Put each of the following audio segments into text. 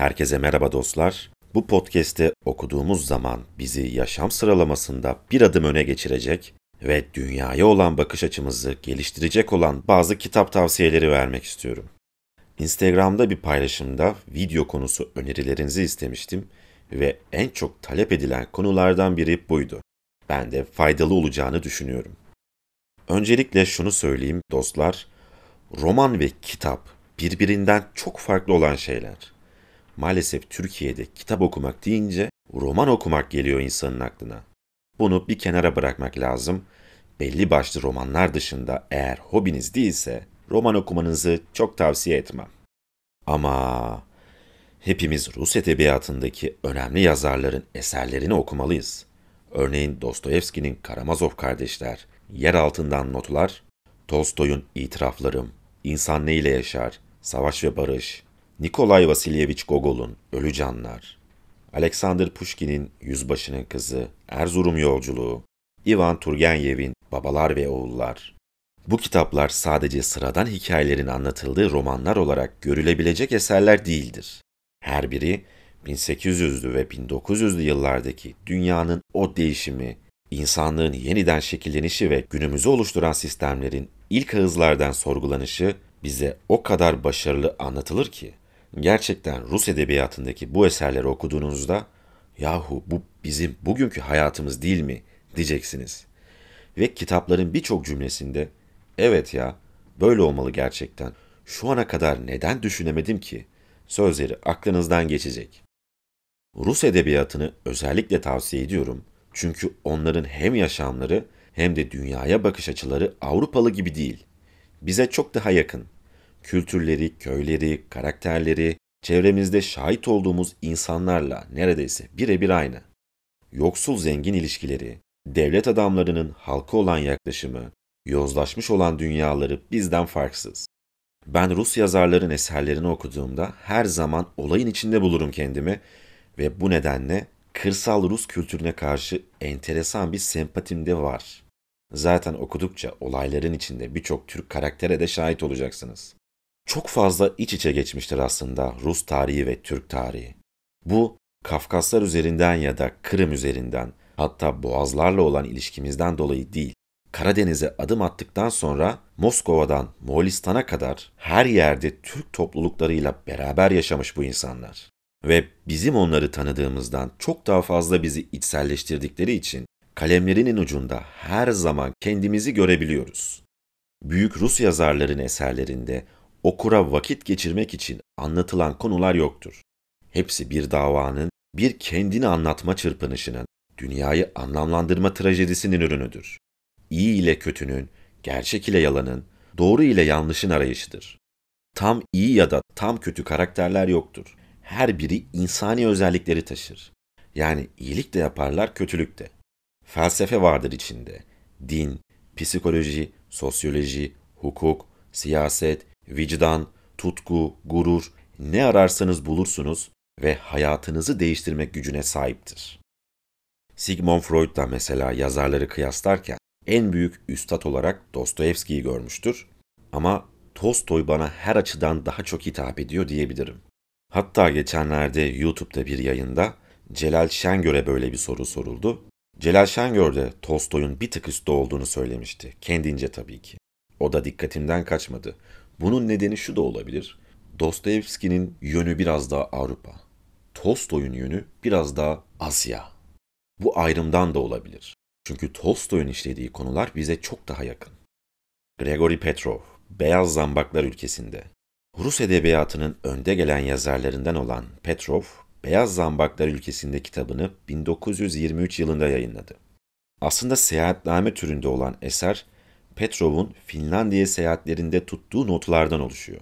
Herkese merhaba dostlar. Bu podcastte okuduğumuz zaman bizi yaşam sıralamasında bir adım öne geçirecek ve dünyaya olan bakış açımızı geliştirecek olan bazı kitap tavsiyeleri vermek istiyorum. Instagram'da bir paylaşımda video konusu önerilerinizi istemiştim ve en çok talep edilen konulardan biri buydu. Ben de faydalı olacağını düşünüyorum. Öncelikle şunu söyleyeyim dostlar, roman ve kitap birbirinden çok farklı olan şeyler. Maalesef Türkiye'de kitap okumak deyince roman okumak geliyor insanın aklına. Bunu bir kenara bırakmak lazım. Belli başlı romanlar dışında eğer hobiniz değilse roman okumanızı çok tavsiye etmem. Ama hepimiz Rus edebiyatındaki önemli yazarların eserlerini okumalıyız. Örneğin Dostoyevski'nin Karamazov Kardeşler, Yer Altından Notlar, Tolstoy'un İtiraflarım, İnsan Neyle Yaşar, Savaş ve Barış, Nikolay Vasilievich Gogol'un Ölü Canlar, Alexander Pushkin'in Yüzbaşının Kızı, Erzurum Yolculuğu, Ivan Turgenev'in Babalar ve Oğullar. Bu kitaplar sadece sıradan hikayelerin anlatıldığı romanlar olarak görülebilecek eserler değildir. Her biri 1800'lü ve 1900'lü yıllardaki dünyanın o değişimi, insanlığın yeniden şekillenişi ve günümüzü oluşturan sistemlerin ilk ağızlardan sorgulanışı bize o kadar başarılı anlatılır ki gerçekten Rus edebiyatındaki bu eserleri okuduğunuzda yahu bu bizim bugünkü hayatımız değil mi diyeceksiniz. Ve kitapların birçok cümlesinde evet ya böyle olmalı gerçekten. Şu ana kadar neden düşünemedim ki? Sözleri aklınızdan geçecek. Rus edebiyatını özellikle tavsiye ediyorum. Çünkü onların hem yaşamları hem de dünyaya bakış açıları Avrupalı gibi değil. Bize çok daha yakın kültürleri, köyleri, karakterleri, çevremizde şahit olduğumuz insanlarla neredeyse birebir aynı. Yoksul zengin ilişkileri, devlet adamlarının halkı olan yaklaşımı, yozlaşmış olan dünyaları bizden farksız. Ben Rus yazarların eserlerini okuduğumda her zaman olayın içinde bulurum kendimi ve bu nedenle kırsal Rus kültürüne karşı enteresan bir sempatim de var. Zaten okudukça olayların içinde birçok Türk karaktere de şahit olacaksınız çok fazla iç içe geçmiştir aslında Rus tarihi ve Türk tarihi. Bu Kafkaslar üzerinden ya da Kırım üzerinden hatta boğazlarla olan ilişkimizden dolayı değil, Karadeniz'e adım attıktan sonra Moskova'dan Moğolistan'a kadar her yerde Türk topluluklarıyla beraber yaşamış bu insanlar. Ve bizim onları tanıdığımızdan çok daha fazla bizi içselleştirdikleri için kalemlerinin ucunda her zaman kendimizi görebiliyoruz. Büyük Rus yazarların eserlerinde okura vakit geçirmek için anlatılan konular yoktur. Hepsi bir davanın, bir kendini anlatma çırpınışının, dünyayı anlamlandırma trajedisinin ürünüdür. İyi ile kötünün, gerçek ile yalanın, doğru ile yanlışın arayışıdır. Tam iyi ya da tam kötü karakterler yoktur. Her biri insani özellikleri taşır. Yani iyilik de yaparlar, kötülük de. Felsefe vardır içinde. Din, psikoloji, sosyoloji, hukuk, siyaset, vicdan, tutku, gurur ne ararsanız bulursunuz ve hayatınızı değiştirmek gücüne sahiptir. Sigmund Freud da mesela yazarları kıyaslarken en büyük üstad olarak Dostoyevski'yi görmüştür ama Tolstoy bana her açıdan daha çok hitap ediyor diyebilirim. Hatta geçenlerde YouTube'da bir yayında Celal Şengör'e böyle bir soru soruldu. Celal Şengör de Tolstoy'un bir tık üstte olduğunu söylemişti. Kendince tabii ki. O da dikkatimden kaçmadı. Bunun nedeni şu da olabilir. Dostoyevski'nin yönü biraz daha Avrupa. Tolstoy'un yönü biraz daha Asya. Bu ayrımdan da olabilir. Çünkü Tolstoy'un işlediği konular bize çok daha yakın. Gregory Petrov, Beyaz Zambaklar ülkesinde. Rus edebiyatının önde gelen yazarlarından olan Petrov, Beyaz Zambaklar ülkesinde kitabını 1923 yılında yayınladı. Aslında seyahatname türünde olan eser Petrov'un Finlandiya seyahatlerinde tuttuğu notlardan oluşuyor.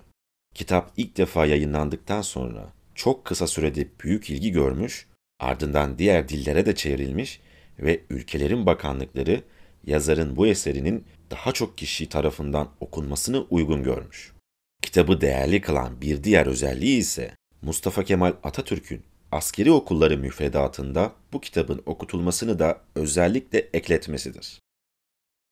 Kitap ilk defa yayınlandıktan sonra çok kısa sürede büyük ilgi görmüş, ardından diğer dillere de çevrilmiş ve ülkelerin bakanlıkları yazarın bu eserinin daha çok kişi tarafından okunmasını uygun görmüş. Kitabı değerli kılan bir diğer özelliği ise Mustafa Kemal Atatürk'ün askeri okulları müfredatında bu kitabın okutulmasını da özellikle ekletmesidir.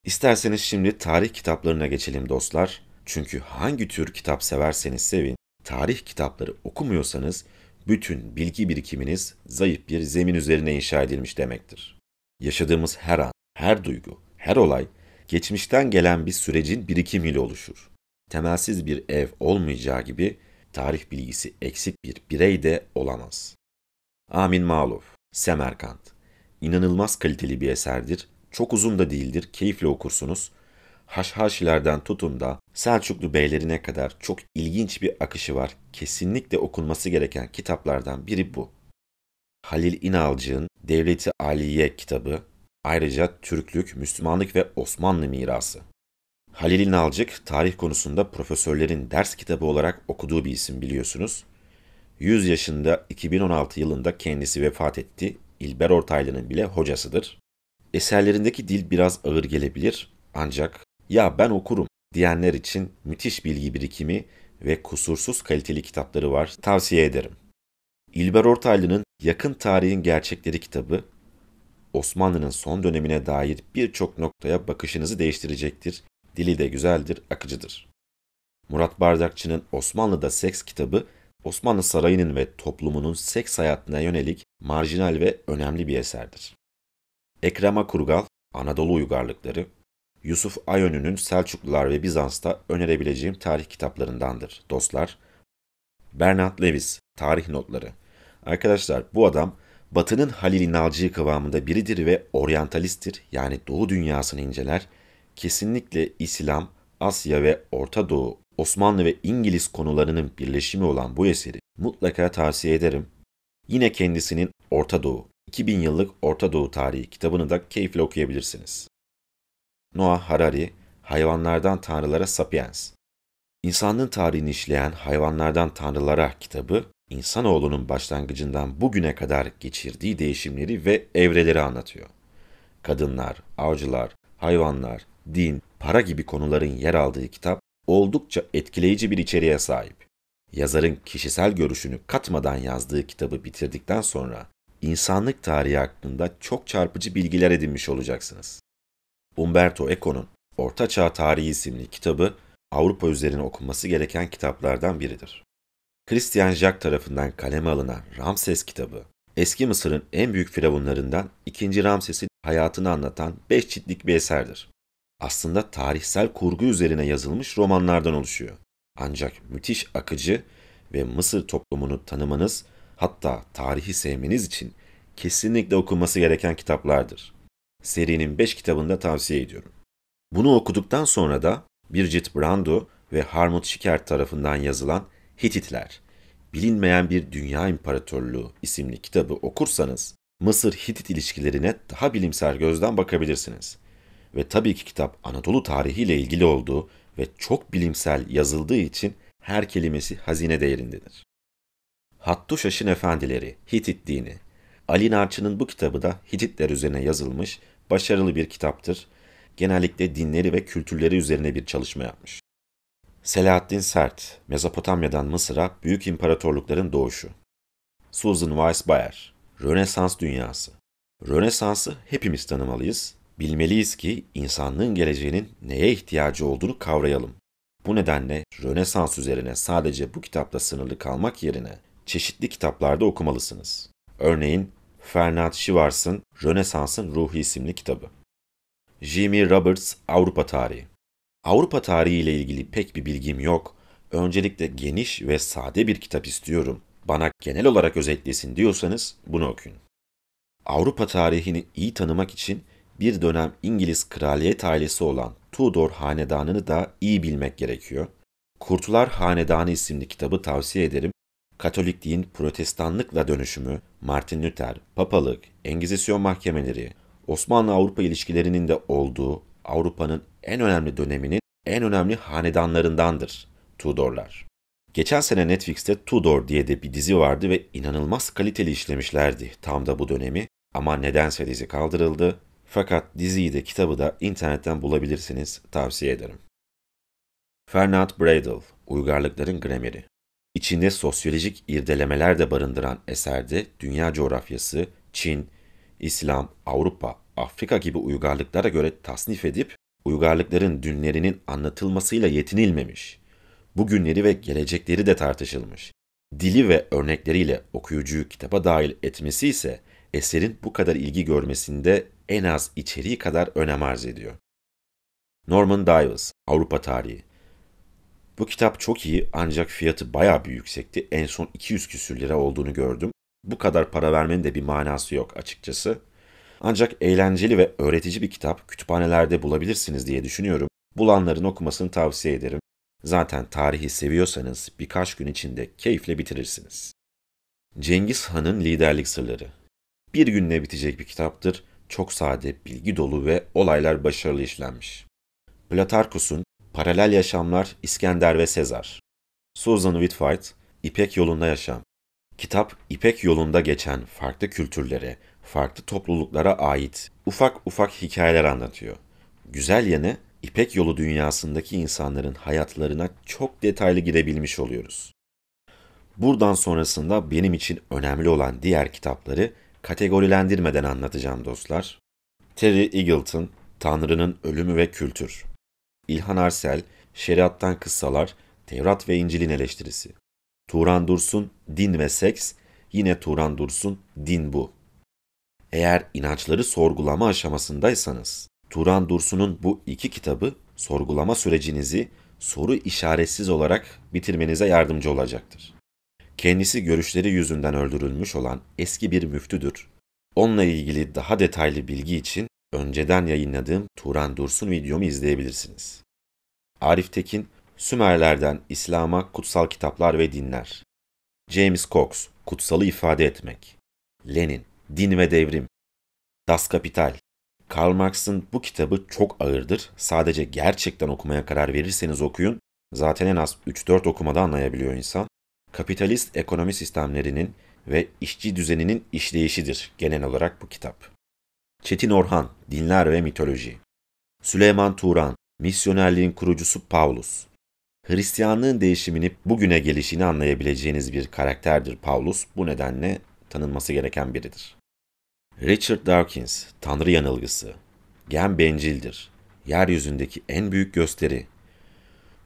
İsterseniz şimdi tarih kitaplarına geçelim dostlar. Çünkü hangi tür kitap severseniz sevin, tarih kitapları okumuyorsanız bütün bilgi birikiminiz zayıf bir zemin üzerine inşa edilmiş demektir. Yaşadığımız her an, her duygu, her olay geçmişten gelen bir sürecin birikimiyle oluşur. Temelsiz bir ev olmayacağı gibi tarih bilgisi eksik bir birey de olamaz. Amin Maluf, Semerkant. İnanılmaz kaliteli bir eserdir çok uzun da değildir, keyifle okursunuz. Haşhaşilerden tutun da Selçuklu beylerine kadar çok ilginç bir akışı var. Kesinlikle okunması gereken kitaplardan biri bu. Halil İnalcı'nın Devleti Aliye kitabı, ayrıca Türklük, Müslümanlık ve Osmanlı mirası. Halil İnalcık, tarih konusunda profesörlerin ders kitabı olarak okuduğu bir isim biliyorsunuz. 100 yaşında 2016 yılında kendisi vefat etti. İlber Ortaylı'nın bile hocasıdır. Eserlerindeki dil biraz ağır gelebilir ancak ya ben okurum diyenler için müthiş bilgi birikimi ve kusursuz kaliteli kitapları var. Tavsiye ederim. İlber Ortaylı'nın Yakın Tarihin Gerçekleri kitabı Osmanlı'nın son dönemine dair birçok noktaya bakışınızı değiştirecektir. Dili de güzeldir, akıcıdır. Murat Bardakçı'nın Osmanlı'da Seks kitabı Osmanlı sarayının ve toplumunun seks hayatına yönelik marjinal ve önemli bir eserdir. Ekrem Akurgal, Anadolu Uygarlıkları, Yusuf Ayönü'nün Selçuklular ve Bizans'ta önerebileceğim tarih kitaplarındandır dostlar. Bernard Lewis, Tarih Notları. Arkadaşlar bu adam Batı'nın Halil İnalcı'yı kıvamında biridir ve oryantalisttir yani Doğu dünyasını inceler. Kesinlikle İslam, Asya ve Orta Doğu, Osmanlı ve İngiliz konularının birleşimi olan bu eseri mutlaka tavsiye ederim. Yine kendisinin Orta Doğu, 2000 yıllık Orta Doğu tarihi kitabını da keyifle okuyabilirsiniz. Noah Harari, Hayvanlardan Tanrılara Sapiens. İnsanlığın tarihini işleyen Hayvanlardan Tanrılara kitabı, insanoğlunun başlangıcından bugüne kadar geçirdiği değişimleri ve evreleri anlatıyor. Kadınlar, avcılar, hayvanlar, din, para gibi konuların yer aldığı kitap oldukça etkileyici bir içeriğe sahip. Yazarın kişisel görüşünü katmadan yazdığı kitabı bitirdikten sonra insanlık tarihi hakkında çok çarpıcı bilgiler edinmiş olacaksınız. Umberto Eco'nun Orta Çağ Tarihi isimli kitabı Avrupa üzerine okunması gereken kitaplardan biridir. Christian Jacques tarafından kaleme alınan Ramses kitabı, eski Mısır'ın en büyük firavunlarından 2. Ramses'in hayatını anlatan 5 ciltlik bir eserdir. Aslında tarihsel kurgu üzerine yazılmış romanlardan oluşuyor. Ancak müthiş akıcı ve Mısır toplumunu tanımanız hatta tarihi sevmeniz için kesinlikle okunması gereken kitaplardır. Serinin 5 kitabını da tavsiye ediyorum. Bunu okuduktan sonra da Birgit Brando ve Harmut Schikert tarafından yazılan Hititler, Bilinmeyen Bir Dünya İmparatorluğu isimli kitabı okursanız Mısır-Hitit ilişkilerine daha bilimsel gözden bakabilirsiniz. Ve tabii ki kitap Anadolu tarihiyle ilgili olduğu ve çok bilimsel yazıldığı için her kelimesi hazine değerindedir. Hattuşaş'ın efendileri, Hitit dini. Ali Narçı'nın bu kitabı da Hititler üzerine yazılmış, başarılı bir kitaptır. Genellikle dinleri ve kültürleri üzerine bir çalışma yapmış. Selahaddin Sert, Mezopotamya'dan Mısır'a Büyük İmparatorlukların Doğuşu. Susan Weiss Bayer, Rönesans Dünyası. Rönesans'ı hepimiz tanımalıyız. Bilmeliyiz ki insanlığın geleceğinin neye ihtiyacı olduğunu kavrayalım. Bu nedenle Rönesans üzerine sadece bu kitapta sınırlı kalmak yerine çeşitli kitaplarda okumalısınız. Örneğin Fernand Schwarz'ın Rönesans'ın Ruhu isimli kitabı. Jimmy Roberts Avrupa Tarihi Avrupa tarihi ile ilgili pek bir bilgim yok. Öncelikle geniş ve sade bir kitap istiyorum. Bana genel olarak özetlesin diyorsanız bunu okuyun. Avrupa tarihini iyi tanımak için bir dönem İngiliz kraliyet ailesi olan Tudor hanedanını da iyi bilmek gerekiyor. Kurtular Hanedanı isimli kitabı tavsiye ederim. Katolik din, protestanlıkla dönüşümü, Martin Luther, papalık, Engizisyon mahkemeleri, Osmanlı-Avrupa ilişkilerinin de olduğu Avrupa'nın en önemli döneminin en önemli hanedanlarındandır Tudorlar. Geçen sene Netflix'te Tudor diye de bir dizi vardı ve inanılmaz kaliteli işlemişlerdi tam da bu dönemi ama nedense dizi kaldırıldı. Fakat diziyi de kitabı da internetten bulabilirsiniz tavsiye ederim. Fernand Bradle, Uygarlıkların Grameri İçinde sosyolojik irdelemeler de barındıran eserde dünya coğrafyası, Çin, İslam, Avrupa, Afrika gibi uygarlıklara göre tasnif edip uygarlıkların dünlerinin anlatılmasıyla yetinilmemiş. Bugünleri ve gelecekleri de tartışılmış. Dili ve örnekleriyle okuyucuyu kitaba dahil etmesi ise eserin bu kadar ilgi görmesinde en az içeriği kadar önem arz ediyor. Norman Dives, Avrupa Tarihi bu kitap çok iyi ancak fiyatı bayağı bir yüksekti. En son 200 küsür lira olduğunu gördüm. Bu kadar para vermenin de bir manası yok açıkçası. Ancak eğlenceli ve öğretici bir kitap kütüphanelerde bulabilirsiniz diye düşünüyorum. Bulanların okumasını tavsiye ederim. Zaten tarihi seviyorsanız birkaç gün içinde keyifle bitirirsiniz. Cengiz Han'ın Liderlik Sırları Bir günle bitecek bir kitaptır. Çok sade, bilgi dolu ve olaylar başarılı işlenmiş. Platarkus'un Paralel Yaşamlar İskender ve Sezar Susan Whitfight İpek Yolunda Yaşam Kitap İpek Yolunda geçen farklı kültürlere, farklı topluluklara ait ufak ufak hikayeler anlatıyor. Güzel yanı İpek Yolu dünyasındaki insanların hayatlarına çok detaylı gidebilmiş oluyoruz. Buradan sonrasında benim için önemli olan diğer kitapları kategorilendirmeden anlatacağım dostlar. Terry Eagleton, Tanrı'nın Ölümü ve Kültür İlhan Arsel, Şeriattan Kıssalar, Tevrat ve İncil'in eleştirisi. Turan Dursun, Din ve Seks, yine Turan Dursun, Din bu. Eğer inançları sorgulama aşamasındaysanız, Turan Dursun'un bu iki kitabı sorgulama sürecinizi soru işaretsiz olarak bitirmenize yardımcı olacaktır. Kendisi görüşleri yüzünden öldürülmüş olan eski bir müftüdür. Onunla ilgili daha detaylı bilgi için önceden yayınladığım Turan Dursun videomu izleyebilirsiniz. Arif Tekin, Sümerlerden İslam'a Kutsal Kitaplar ve Dinler. James Cox, Kutsalı ifade Etmek. Lenin, Din ve Devrim. Das Kapital. Karl Marx'ın bu kitabı çok ağırdır. Sadece gerçekten okumaya karar verirseniz okuyun. Zaten en az 3-4 okumada anlayabiliyor insan. Kapitalist ekonomi sistemlerinin ve işçi düzeninin işleyişidir genel olarak bu kitap. Çetin Orhan, Dinler ve Mitoloji Süleyman Turan, misyonerliğin kurucusu Paulus. Hristiyanlığın değişimini bugüne gelişini anlayabileceğiniz bir karakterdir Paulus, bu nedenle tanınması gereken biridir. Richard Dawkins, Tanrı Yanılgısı Gen bencildir. Yeryüzündeki en büyük gösteri.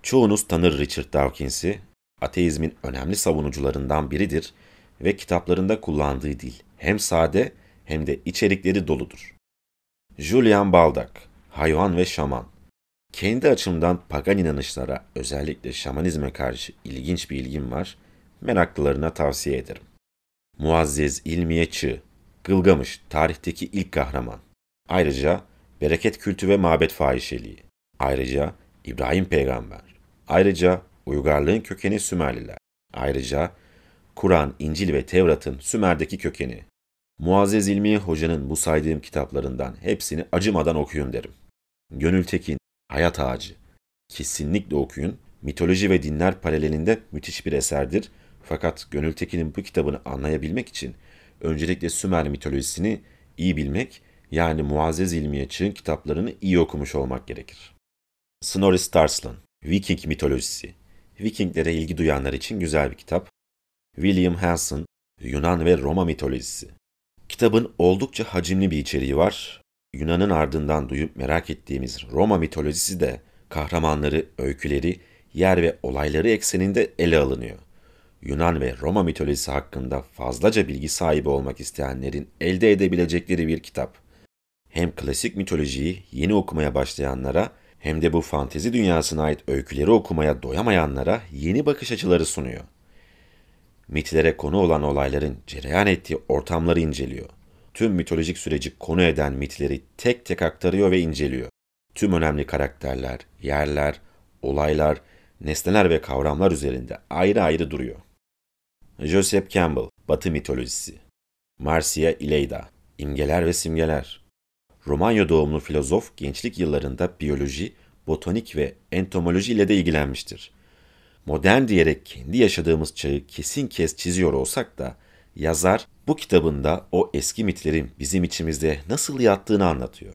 Çoğunuz tanır Richard Dawkins'i, ateizmin önemli savunucularından biridir ve kitaplarında kullandığı dil hem sade hem de içerikleri doludur. Julian Baldac, Hayvan ve Şaman Kendi açımdan pagan inanışlara, özellikle şamanizme karşı ilginç bir ilgim var, meraklılarına tavsiye ederim. Muazzez İlmiye Çığ, Gılgamış, tarihteki ilk kahraman. Ayrıca bereket kültü ve mabet fahişeliği. Ayrıca İbrahim peygamber. Ayrıca uygarlığın kökeni Sümerliler. Ayrıca Kur'an, İncil ve Tevrat'ın Sümer'deki kökeni. Muazzez İlmi Hoca'nın bu saydığım kitaplarından hepsini acımadan okuyun derim. Gönül Tekin, Hayat Ağacı. Kesinlikle okuyun. Mitoloji ve dinler paralelinde müthiş bir eserdir. Fakat Gönül Tekin'in bu kitabını anlayabilmek için öncelikle Sümer mitolojisini iyi bilmek, yani Muazzez İlmiye Çığ'ın kitaplarını iyi okumuş olmak gerekir. Snorri Starslan, Viking mitolojisi. Vikinglere ilgi duyanlar için güzel bir kitap. William Hanson, Yunan ve Roma mitolojisi. Kitabın oldukça hacimli bir içeriği var. Yunan'ın ardından duyup merak ettiğimiz Roma mitolojisi de kahramanları, öyküleri, yer ve olayları ekseninde ele alınıyor. Yunan ve Roma mitolojisi hakkında fazlaca bilgi sahibi olmak isteyenlerin elde edebilecekleri bir kitap. Hem klasik mitolojiyi yeni okumaya başlayanlara hem de bu fantezi dünyasına ait öyküleri okumaya doyamayanlara yeni bakış açıları sunuyor mitlere konu olan olayların cereyan ettiği ortamları inceliyor. Tüm mitolojik süreci konu eden mitleri tek tek aktarıyor ve inceliyor. Tüm önemli karakterler, yerler, olaylar, nesneler ve kavramlar üzerinde ayrı ayrı duruyor. Joseph Campbell, Batı mitolojisi. Marcia Ileyda, İmgeler ve simgeler. Romanya doğumlu filozof gençlik yıllarında biyoloji, botanik ve entomoloji ile de ilgilenmiştir modern diyerek kendi yaşadığımız çağı kesin kes çiziyor olsak da yazar bu kitabında o eski mitlerin bizim içimizde nasıl yattığını anlatıyor.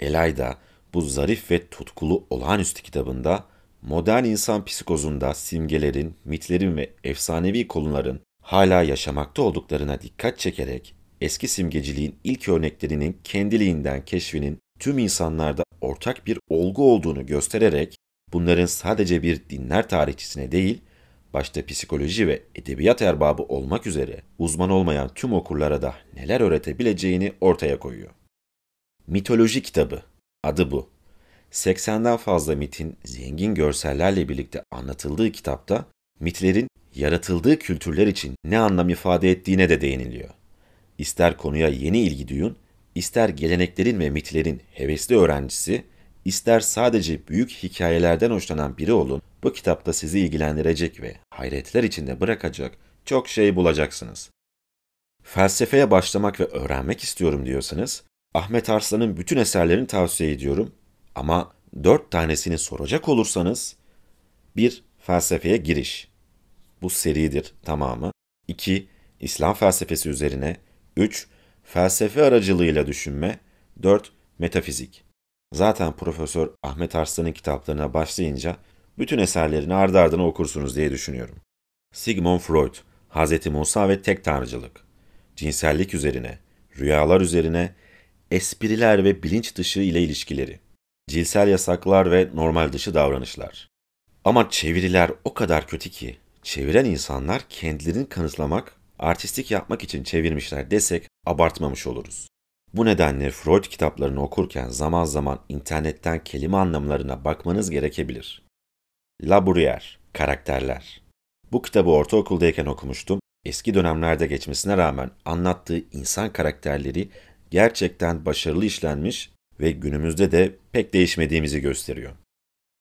Elayda bu zarif ve tutkulu olağanüstü kitabında modern insan psikozunda simgelerin, mitlerin ve efsanevi konuların hala yaşamakta olduklarına dikkat çekerek eski simgeciliğin ilk örneklerinin kendiliğinden keşfinin tüm insanlarda ortak bir olgu olduğunu göstererek bunların sadece bir dinler tarihçisine değil, başta psikoloji ve edebiyat erbabı olmak üzere uzman olmayan tüm okurlara da neler öğretebileceğini ortaya koyuyor. Mitoloji kitabı, adı bu. 80'den fazla mitin zengin görsellerle birlikte anlatıldığı kitapta mitlerin yaratıldığı kültürler için ne anlam ifade ettiğine de değiniliyor. İster konuya yeni ilgi duyun, ister geleneklerin ve mitlerin hevesli öğrencisi, ister sadece büyük hikayelerden hoşlanan biri olun, bu kitapta sizi ilgilendirecek ve hayretler içinde bırakacak çok şey bulacaksınız. Felsefeye başlamak ve öğrenmek istiyorum diyorsanız, Ahmet Arslan'ın bütün eserlerini tavsiye ediyorum ama dört tanesini soracak olursanız, bir Felsefeye giriş. Bu seridir tamamı. 2. İslam felsefesi üzerine. 3. Felsefe aracılığıyla düşünme. 4. Metafizik. Zaten Profesör Ahmet Arslan'ın kitaplarına başlayınca bütün eserlerini ardı ardına okursunuz diye düşünüyorum. Sigmund Freud, Hz. Musa ve Tek Tanrıcılık, cinsellik üzerine, rüyalar üzerine, espriler ve bilinç dışı ile ilişkileri, cinsel yasaklar ve normal dışı davranışlar. Ama çeviriler o kadar kötü ki, çeviren insanlar kendilerini kanıtlamak, artistik yapmak için çevirmişler desek abartmamış oluruz. Bu nedenle Freud kitaplarını okurken zaman zaman internetten kelime anlamlarına bakmanız gerekebilir. Laburier, karakterler. Bu kitabı ortaokuldayken okumuştum. Eski dönemlerde geçmesine rağmen anlattığı insan karakterleri gerçekten başarılı işlenmiş ve günümüzde de pek değişmediğimizi gösteriyor.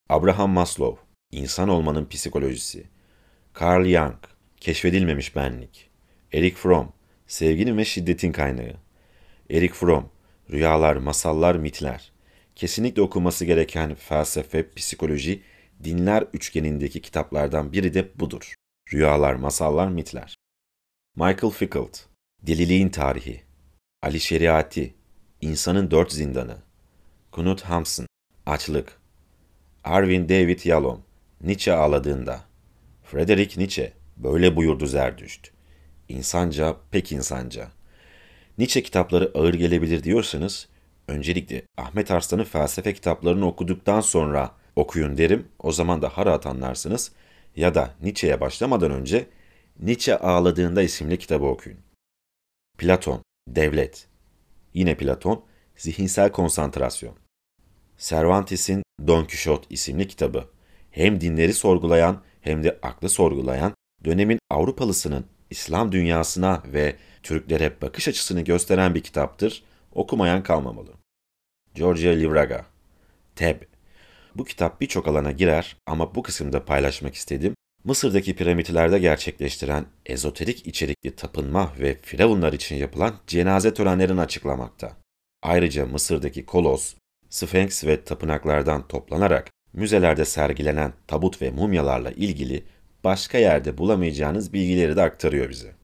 Abraham Maslow, İnsan Olmanın Psikolojisi, Carl Jung, Keşfedilmemiş Benlik, Eric Fromm, Sevginin ve Şiddetin Kaynağı, Erik Fromm, Rüyalar, Masallar, Mitler. Kesinlikle okunması gereken felsefe, psikoloji, dinler üçgenindeki kitaplardan biri de budur. Rüyalar, Masallar, Mitler. Michael Fickelt, Deliliğin Tarihi. Ali Şeriati, İnsanın Dört Zindanı. Knut Hamsun, Açlık. Arvin David Yalom, Nietzsche ağladığında. Frederick Nietzsche, böyle buyurdu Zerdüşt. İnsanca, pek insanca.'' Nietzsche kitapları ağır gelebilir diyorsanız öncelikle Ahmet Arslan'ın felsefe kitaplarını okuduktan sonra okuyun derim. O zaman daha rahat anlarsınız. Ya da Nietzsche'ye başlamadan önce Nietzsche Ağladığında isimli kitabı okuyun. Platon, Devlet. Yine Platon, Zihinsel Konsantrasyon. Cervantes'in Don Quixote isimli kitabı. Hem dinleri sorgulayan hem de aklı sorgulayan dönemin Avrupalısının İslam dünyasına ve Türklere bakış açısını gösteren bir kitaptır, okumayan kalmamalı. Georgia Livraga Teb Bu kitap birçok alana girer ama bu kısımda paylaşmak istedim. Mısır'daki piramitlerde gerçekleştiren ezoterik içerikli tapınma ve firavunlar için yapılan cenaze törenlerini açıklamakta. Ayrıca Mısır'daki kolos, Sphinx ve tapınaklardan toplanarak müzelerde sergilenen tabut ve mumyalarla ilgili başka yerde bulamayacağınız bilgileri de aktarıyor bize.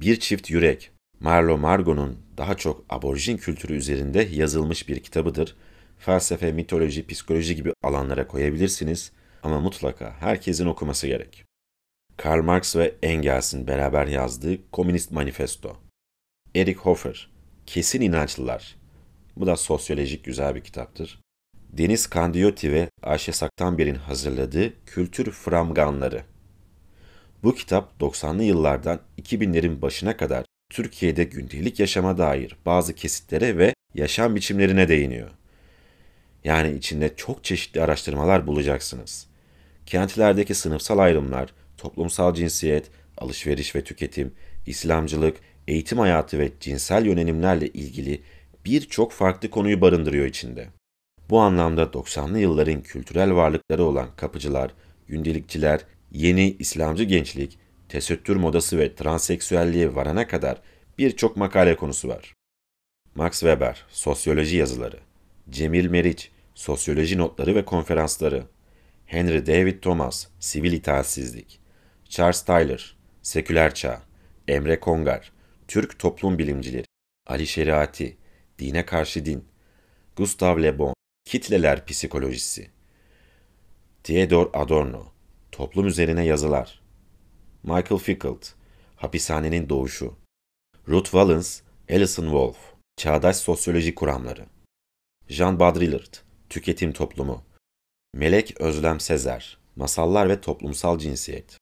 Bir Çift Yürek, Marlo Margo'nun daha çok aborjin kültürü üzerinde yazılmış bir kitabıdır. Felsefe, mitoloji, psikoloji gibi alanlara koyabilirsiniz ama mutlaka herkesin okuması gerek. Karl Marx ve Engels'in beraber yazdığı Komünist Manifesto. Eric Hoffer, Kesin İnançlılar. Bu da sosyolojik güzel bir kitaptır. Deniz Kandiyoti ve Ayşe Saktanber'in hazırladığı Kültür Framganları. Bu kitap 90'lı yıllardan 2000'lerin başına kadar Türkiye'de gündelik yaşama dair bazı kesitlere ve yaşam biçimlerine değiniyor. Yani içinde çok çeşitli araştırmalar bulacaksınız. Kentlerdeki sınıfsal ayrımlar, toplumsal cinsiyet, alışveriş ve tüketim, İslamcılık, eğitim hayatı ve cinsel yönelimlerle ilgili birçok farklı konuyu barındırıyor içinde. Bu anlamda 90'lı yılların kültürel varlıkları olan kapıcılar, gündelikçiler, yeni İslamcı gençlik, tesettür modası ve transseksüelliğe varana kadar birçok makale konusu var. Max Weber, sosyoloji yazıları, Cemil Meriç, sosyoloji notları ve konferansları, Henry David Thomas, sivil itaatsizlik, Charles Tyler, seküler çağ, Emre Kongar, Türk toplum bilimcileri, Ali Şeriati, dine karşı din, Gustav Le Bon, kitleler psikolojisi, Theodor Adorno, Toplum üzerine yazılar. Michael Fickelt, Hapishanenin Doğuşu. Ruth Valens, Alison Wolf, Çağdaş Sosyoloji Kuramları. Jean Baudrillard, Tüketim Toplumu. Melek Özlem Sezer, Masallar ve Toplumsal Cinsiyet.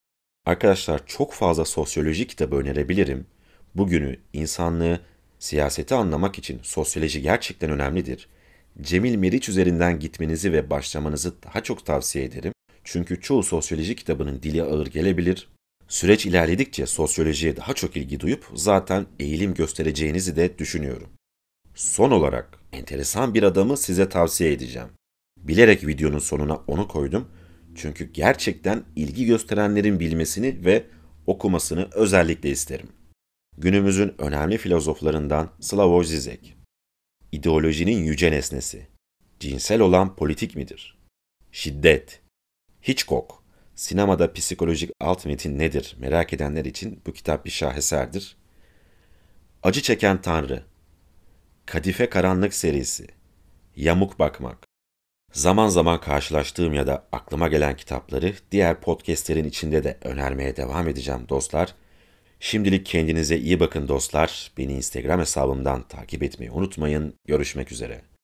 Arkadaşlar çok fazla sosyoloji kitabı önerebilirim. Bugünü, insanlığı, siyaseti anlamak için sosyoloji gerçekten önemlidir. Cemil Meriç üzerinden gitmenizi ve başlamanızı daha çok tavsiye ederim. Çünkü çoğu sosyoloji kitabının dili ağır gelebilir. Süreç ilerledikçe sosyolojiye daha çok ilgi duyup zaten eğilim göstereceğinizi de düşünüyorum. Son olarak enteresan bir adamı size tavsiye edeceğim. Bilerek videonun sonuna onu koydum. Çünkü gerçekten ilgi gösterenlerin bilmesini ve okumasını özellikle isterim. Günümüzün önemli filozoflarından Slavoj Zizek. İdeolojinin yüce nesnesi. Cinsel olan politik midir? Şiddet, Hitchcock, sinemada psikolojik alt metin nedir merak edenler için bu kitap bir şaheserdir. Acı Çeken Tanrı, Kadife Karanlık serisi, Yamuk Bakmak, zaman zaman karşılaştığım ya da aklıma gelen kitapları diğer podcastlerin içinde de önermeye devam edeceğim dostlar. Şimdilik kendinize iyi bakın dostlar. Beni Instagram hesabımdan takip etmeyi unutmayın. Görüşmek üzere.